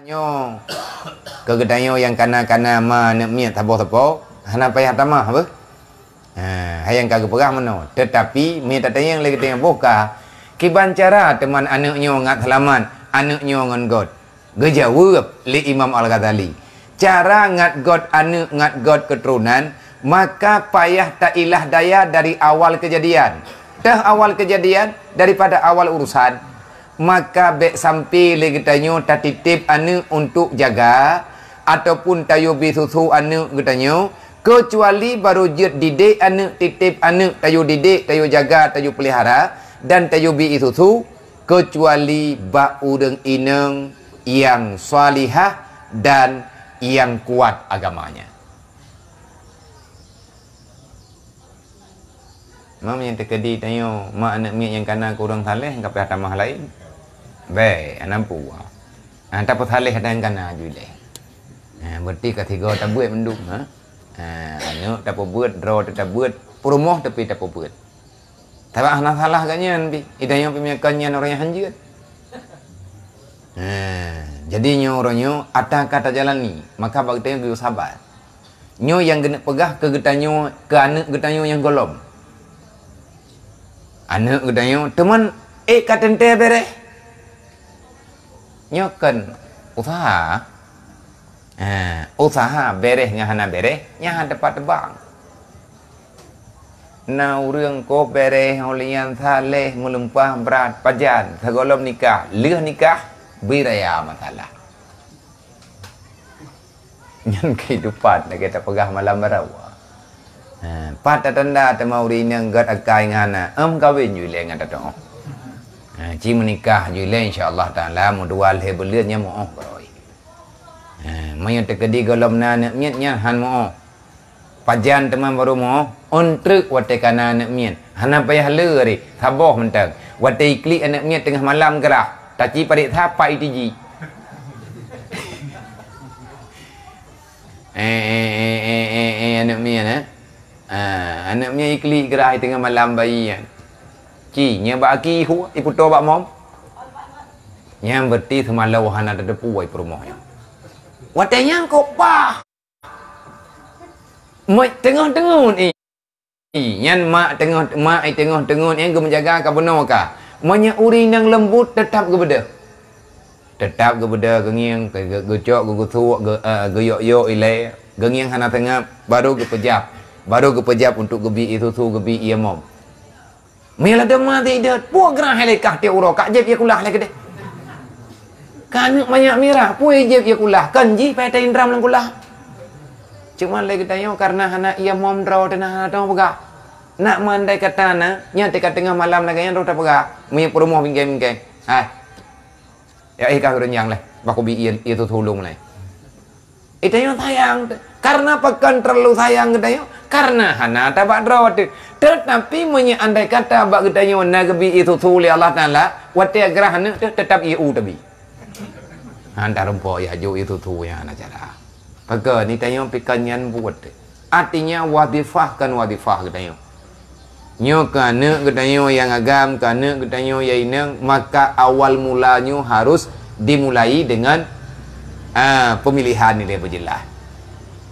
hanya ke gedayo yang kana-kana ma nak miat tabo-tabo hana payah tamah apa ha hayang kagu perah mano tetapi mi tatai yang lagi tengah buka kiban teman anaknya ngat halaman anaknya ngon god gejawab li imam al-ghazali cara ngat god anak ngat god keturunan maka payah tak ilah daya dari awal kejadian dah awal kejadian daripada awal urusan maka bek sampai lagi tanya tak titip anu untuk jaga ataupun tayo bi susu anu gitanya kecuali baru je didik anu titip anu tayo didik tayo jaga tayo pelihara dan tayo bi susu kecuali ba udeng ineng yang salihah dan yang kuat agamanya Mama yang terkedi tanya, mak anak miak yang kanan kurang saleh, engkau pihak tamah lain. Baik, anak pua. Ha, Antara pasalnya ada yang kena juga. Ha, Berarti ketiga tak buat mendung. Anu ha. tak buat, draw tak buat, promo tapi tak buat. Tapi anak salah kanya nanti. Ida yang pemikannya orang yang hancur. Kan. Jadi nyu orang nyu ada kata jalan ni, maka bagi tanya gue sabar. Nyu yang kena pegah ke getanyo ke anak getanyo yang golom. Anak getanyo teman, eh katen teh bereh nyokan usaha ha, usaha bereh ngahana bereh nyahan tepat tebang na urang ko bereh holian saleh mulumpah berat pajan segolom nikah leh nikah biraya masalah nyen kehidupan kita pegah malam berawa Eh, ha, pada tanda temau ini enggak akai ngana, am kawin Ha, cik menikah je lah, insya Allah ta'ala. Mudua alih belirnya mu'oh. Ha, Mayu tekedi golom na anak mietnya han mu'oh. Pajan teman baru mu'oh. Untuk watekana anak miet. Hana payah leri. Sabah mentang. Wate ikli anak miet tengah malam gerah. Taci parik sapa itu ji. eh, eh, eh, eh, eh, eh, anak miet eh. Ha, anak miet ikli gerah tengah malam bayi. Eh. Ki, nyam ba ki hu, ipu to ba mom. Nyam beti semala wahan ada depu wai perumah yang. Watai yang ko pa. Mai tengah-tengah ni. Nyam ma tengah ma ai tengah-tengah ni ke menjaga ka beno ka. Munya uri nang lembut tetap ke beda. Tetap ke beda gengiang ke gecok ke gutuk ke eh, geyok-yok ile. Gengiang hana tengah baru ke pejap. Baru ke pejap untuk gebi itu tu gebi iya mom. Mila dia mati dia pu gerah helikah dia urok kak jep ia kulah lagi deh. Kanuk banyak mira pu jep ia kulah kanji pada indra melang kulah. Cuma lagi tanya karena anak ia mom draw dan anak tahu pega. Nak mandai kata na, yang tengah tengah malam lagi yang rota pega. Mie perumah bingkai bingkai. Hai, ya ikah eh, urun yang leh. Baku bi ia itu tulung leh. Lah. Itu yang sayang. Karena pekan terlalu sayang kita yang karena hana dra drawati tetapi munyi andai kata bak gedanya nabi itu tu Allah taala wati agrahna tetap iu tabi han tarumpo ya ju itu tu ya nak cara pega ni tanyo pikanyan buat artinya wadifah kan wadifah gedanyo nyo kana gedanyo yang agam kana gedanyo yang maka awal mulanyo harus dimulai dengan ha, pemilihan ni dia berjelas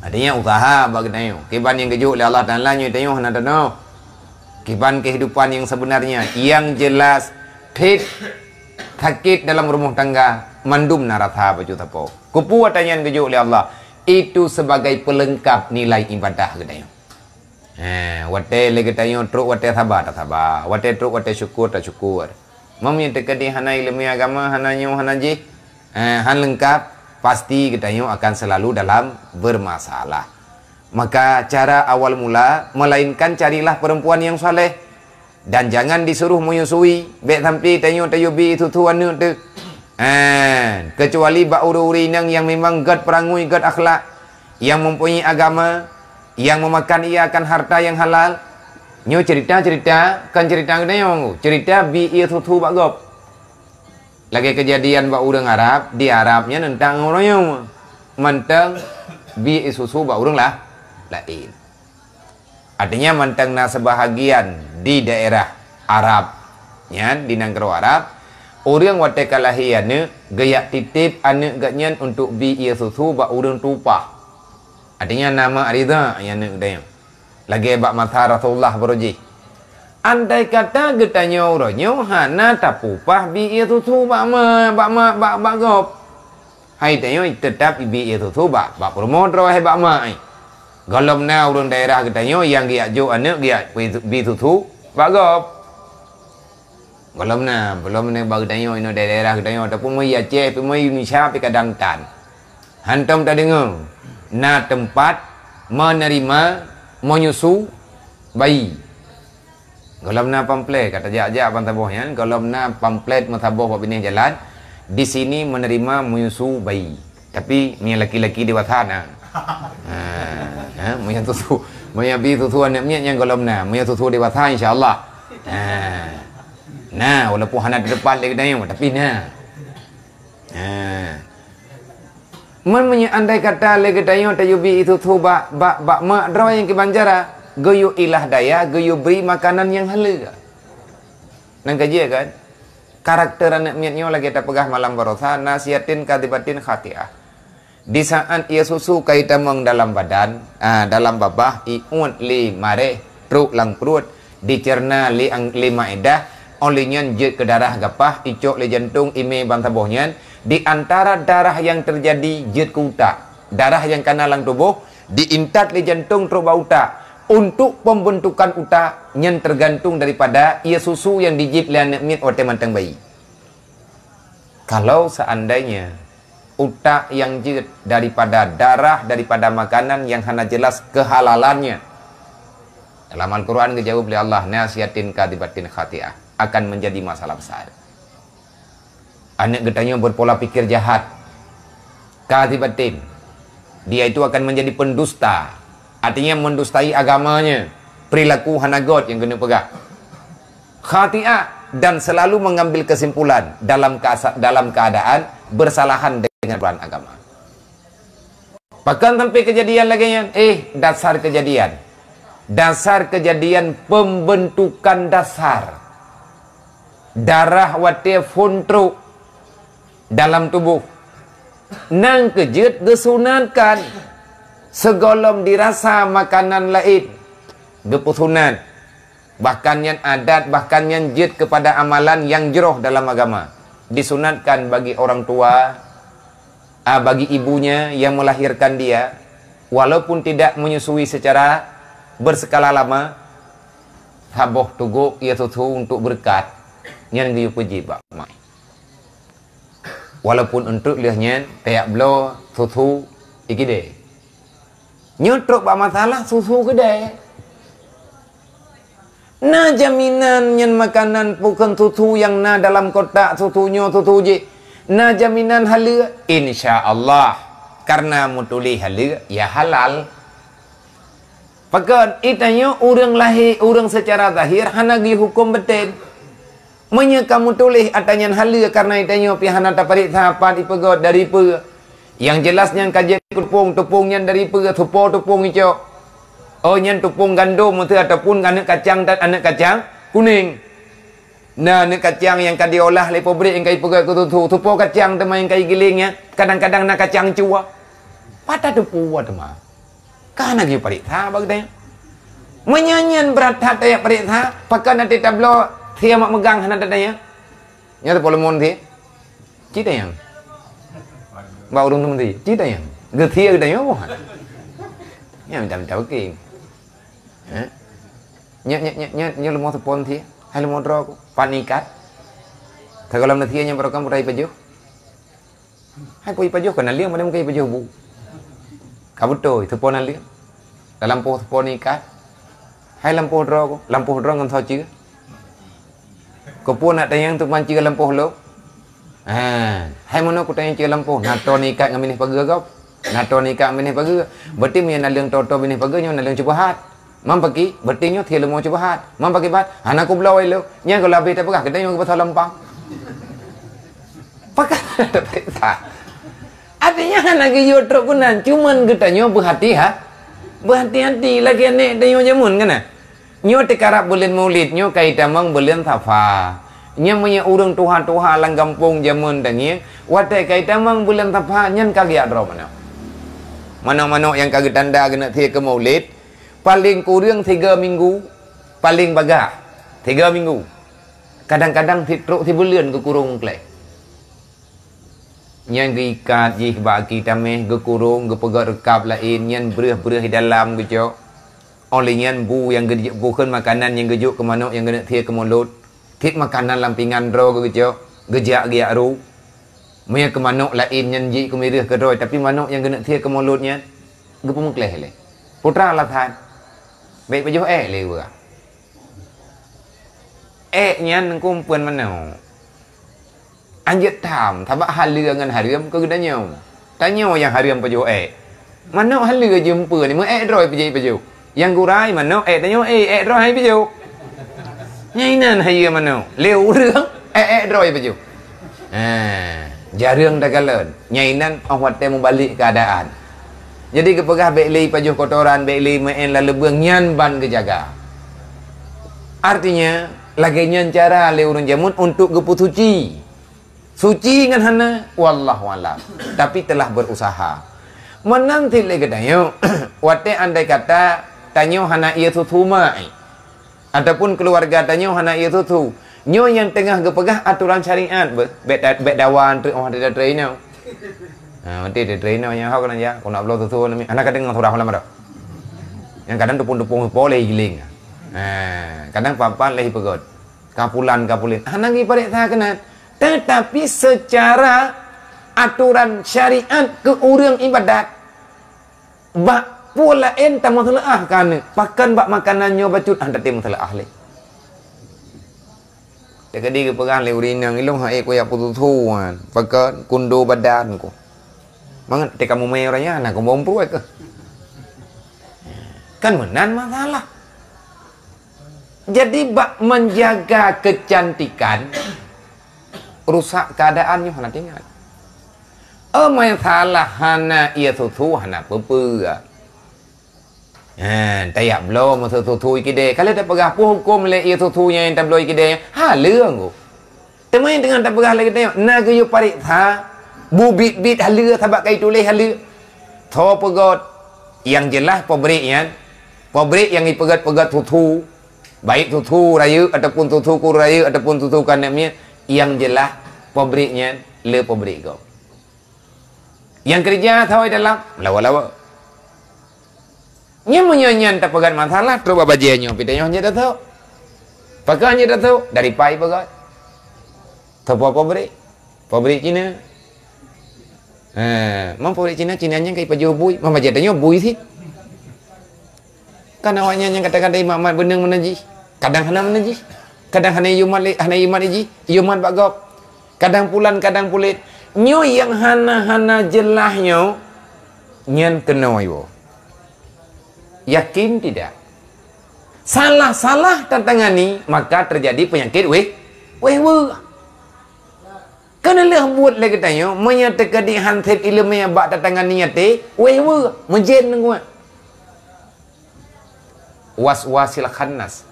Adanya usaha bagi tanya. Kiban yang kejut oleh Allah Ta'ala nyu tanya nak tanya. Kiban kehidupan yang sebenarnya. Yang jelas. Tid. Sakit dalam rumah tangga. Mandum narasa baju tapau. Kupu tanya yang kejuk oleh Allah. Itu sebagai pelengkap nilai ibadah ke tanya. Eh, wate lagi tanya. Teruk wate sabar tak sabar. Wate teruk wate syukur tak syukur. Mami yang terkadi hana ilmu agama. Hana nyu hana jih. Eh, lengkap pasti kita kedanyo akan selalu dalam bermasalah. Maka cara awal mula melainkan carilah perempuan yang saleh dan jangan disuruh menyusui bek sampai tanyo tayo bi itu tuan tu. Eh, kecuali ba uruuri nang yang memang gad perangui gad akhlak yang mempunyai agama yang memakan ia akan harta yang halal. Nyo cerita-cerita kan cerita kedanyo. Cerita bi itu tu bagop lagi kejadian bau orang Arab di Arabnya tentang orang yang menteng bi susu bau orang lah lain Adanya menteng na sebahagian di daerah Arab nya di negara Arab orang wate kalahi ane gaya titip ane gaknya untuk bi susu bau orang tupah Adanya nama Arida yang ne gaya lagi bak mata Rasulullah berujih Andai kata getanya orangnya hana tapupah bi itu tu bak ma bak ma bak bak gop. Hai tanya tetap bi itu tu bak bak promoter wah bak ma. Golom na urun daerah kita getanya yang giat jo anak giat bi itu tu bak gop. Golom na belum na kita getanya ino daerah getanya tapi mau ya ceh tapi mau ini siapa kadam tan. Hantam tak dengar. Na tempat menerima menyusu bayi. Kalau benar pamplet, kata jak-jak abang tabuh ya? Kalau benar pamplet mentabuh buat bini jalan, di sini menerima menyusu bayi. Tapi ni laki-laki di wathan nah. Ha, ha, moyang tu tu, moyang bi tu tu anak mian yang kalau benar, moyang tu tu di wathan insya-Allah. Ha. Nah, walaupun hana di depan lagi dah tapi nah. Ha. Mun menyandai kata lagi dah tayubi itu tu ba ba ba ma drawing ke banjara geyu ilah daya, geyu beri makanan yang halal. Nang kajian ya kan? Karakter anak miat lagi kita pegah malam barosa, nasiatin kadibatin khatiah. Di saat ia susu kaita meng dalam badan, ah, dalam babah, iun li mare, tru lang perut, dicerna li ang lima edah, olinyan jid ke darah gapah, icok li jantung, ime bantabohnya, di antara darah yang terjadi jid ke utak, darah yang kena lang tubuh, diintat li jantung, tru bau utak, untuk pembentukan utak yang tergantung daripada ia susu yang dijib lianamit oleh mantang bayi. Kalau seandainya utak yang jid daripada darah daripada makanan yang hana jelas kehalalannya. Dalam Al-Quran dijawab oleh Allah nasihatin kadibatin khati'ah akan menjadi masalah besar. Anak getanya berpola pikir jahat. Kadibatin. Dia itu akan menjadi pendusta Artinya mendustai agamanya. Perilaku hanagot yang kena pegang. Khati'ah dan selalu mengambil kesimpulan dalam dalam keadaan bersalahan dengan peran agama. Bahkan sampai kejadian lagi yang, eh dasar kejadian. Dasar kejadian pembentukan dasar. Darah watia fontro dalam tubuh. Nang kejut gesunankan segolom dirasa makanan lain gepusunan bahkan yang adat bahkan yang jid kepada amalan yang jeroh dalam agama disunatkan bagi orang tua ah, bagi ibunya yang melahirkan dia walaupun tidak menyusui secara berskala lama haboh tugu ia tutu untuk berkat yang dia puji bakmai walaupun untuk lihnya tayak blo tutu ikide nyutruk bak masalah susu gede na jaminan yang makanan bukan susu yang na dalam kotak susunya susu je na jaminan halu insyaallah karena mutuli halu ya halal Pekan itanya orang lahir orang secara zahir hanagi hukum betul. Menye kamu tulis atanyan halia karena itanya pihana tak periksa apa dipegot dari yang jelasnya kaje tepung tepung yang dari pera tepo tepung hijau. Oh yang tepung gandum itu ataupun anak kacang dan anak kacang kuning. Nah anak kacang yang kadi olah le pabrik yang kai pera kututu tepo kacang tu yang kai gilingnya kadang-kadang nak kacang cua. Pada tepo tu mah. kita lagi parita ha, bagde. Menyanyian berat hati yang periksa ha? Pakai nanti tablo Tia mak megang Hanya tanya Ini ada polemon Cita yang bao đông 마오롱놈들이 찌다야 그 뒤에 그다요 뭐 nhầm chậm cháu kì nhớ nhớ nhớ nhớ nhớ là một thập bốn thi hay là một rô panicat thật là thi nhầm vào công rây bây giờ hay quay bây giờ còn là liếng mà đem cây bây giờ vụ cả bút trời thập bốn là liếng là làm po thập panicat hay làm po rô làm po rô ngầm thôi chứ có po là đây yang tụi bạn chỉ làm po lốp Ha, hai mana aku tanya cik lampu, nato ni ikat dengan minis pagar kau? Nato ni ikat dengan minis pagar. Berarti punya nalang toto minis pagar ni nalang cuba hat. Mam pergi, berarti ni dia lemah cuba hat. Mam pergi bat, anak ha, aku belau elok. Ni aku labih tak pegah, kita ni aku pasal lampang. Pakat ada pesa. Artinya anak ke yotro pun nan, cuman kita ni berhati ha. Berhati-hati lagi anak, kita ni jamun kan? Ha? Ni tekarap bulan mulit ni aku kaitan mang bulan safar nya menye urang tuha-tuha lang kampung jaman tangi wate kaita mang bulan tapa nyen kali adro mana mana-mana yang kagak tanda kena tia ke maulid paling kurang 3 minggu paling baga 3 minggu kadang-kadang fitruk -kadang, sebulan ke kurung kelai nyen gikat ji bagi tame ke kurung ke pegak rekap lain nyen berah-berah di dalam gejo oleh nyen bu yang gejuk bukan makanan yang gejuk ke mana yang kena tia ke maulid Kek makanan lampingan bro ke kecil. Gejak giak ru. Mereka ke mana lain nyanyi ke mirah ke roi. Tapi mana yang kena tia ke mulutnya. Gue pun mengkleh leh. Putra Allah Tuhan. Baik baju eh leh gue. Eh nyan kumpulan mana. Anjir tam. Tak hala dengan haram ke gedanya. Tanya yang haram baju eh. Mana hala jumpa ni. Mereka eh roi baju baju. Eh, yang gurai mana eh tanya eh. Eh roi baju. Eh. Nyainan haya mana? Le urang eh eh droi baju. Ha, jarang dagalan. Nyainan awak temu balik keadaan. Jadi kepegah beli pajuh kotoran, beli main la buang nyan ban kejaga. Artinya, lagi nyan cara le urang jamun untuk geputu suci. Suci ngan hana wallahu alam. Tapi telah berusaha. Menanti le gedayo, wate andai kata tanyo hana ia tu tumai ataupun keluarga tanya hana ya itu tu nyo yang tengah gepegah aturan syariat be be, be dawan tu oh ada trainer ha mati dia trainer yang hok nanya ko nak blo tu anak kadang ngatur lama dah. yang kadang tu pundu-pundu boleh giling ha kadang papa leh pegot kapulan kapulin anak ah, ni parek tak kena tetapi secara aturan syariat keurang urang ibadat bak apa lain tak masalah ah kerana pakan bak makanannya bacut ah tak masalah ah leh tak kedi ke perang leh urina ngilong hak eh, ko ya putu tuan pakan kundo badan ko mangat te kamu mai orangnya nak ko bompu ke kan menan masalah jadi bak menjaga kecantikan rusak keadaannya hanat ingat Oh, masalah, hana ia susu hana pepe. อแต่อย่าบล้อมาเธอทุยกิเดเขาเลยแต่ประกาศผู้ฮกมเลยอีทุทุยยังแต่บล้อกิเดห้าเรื่องกูแต่ไม่ยังแต่ประกาศเลยกิเดน่ากูอยู่ปริถาบูบิดบิดฮัลเลือทบักไอตุเลฮัลเลือทอประกาศยังเจรจาพอบริยันพอบริยังอีประกาศประกาศทุทุบ่ายทุทุรายุอัตพุนทุทุกูรายุอัตพุนทุทุกันเนี่ยยังเจรจาพอบริยันเลือพอบริกอบยังกิจยาทวายเดลับลาวลาว nya munyonyan ta pagan masalah tu baba je nyo pitanyo nya ta tahu pagan nya ta tau dari pai pegang. tu apa pabrik, pabrik cina eh mam pobre cina cina nya kai pajo bui mam baje tanyo bui si kan awaknya yang katakan dari mamat benang menaji kadang hana menaji kadang hana yuman hana yuman iji yuman bagop kadang pulan kadang pulit nyo yang hana hana jelahnyo nyen kenoyo Yakin tidak? Salah-salah tertangani, maka terjadi penyakit weh. Weh weh. Kerana leh buat lagi tanya, Maya di hansip ilmu yang bak tertangani nyata. weh weh. Menjen nengwa. Was-wasil khannas.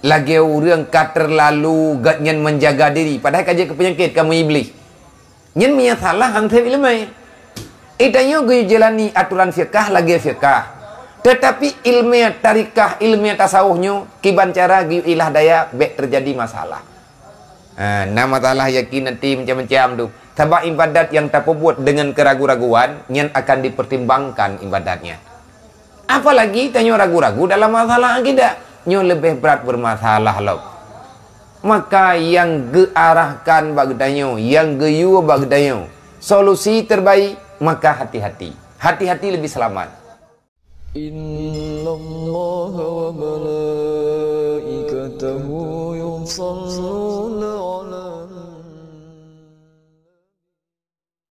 Lagi orang kat terlalu gatnya menjaga diri. Padahal kajian ke penyakit kamu iblis. Nyen punya salah hansip ilmu yang. Itanya gue jalani aturan fiqah lagi fiqah. Tetapi ilmiah tarikah, ilmiah tasawuhnya, kibancara gue ilah daya, baik terjadi masalah. Eh, ha, nama talah yakin nanti macam-macam tu. Sebab ibadat yang tak buat dengan keraguan-raguan, yang akan dipertimbangkan ibadatnya. Apalagi tanya ragu-ragu dalam masalah akidah. Nyo lebih berat bermasalah lo. Maka yang gearahkan bagdanyo, yang geyu bagdanyo, solusi terbaik maka hati-hati. Hati-hati lebih selamat. Innallaha wa malaikatahu yusalluna 'alan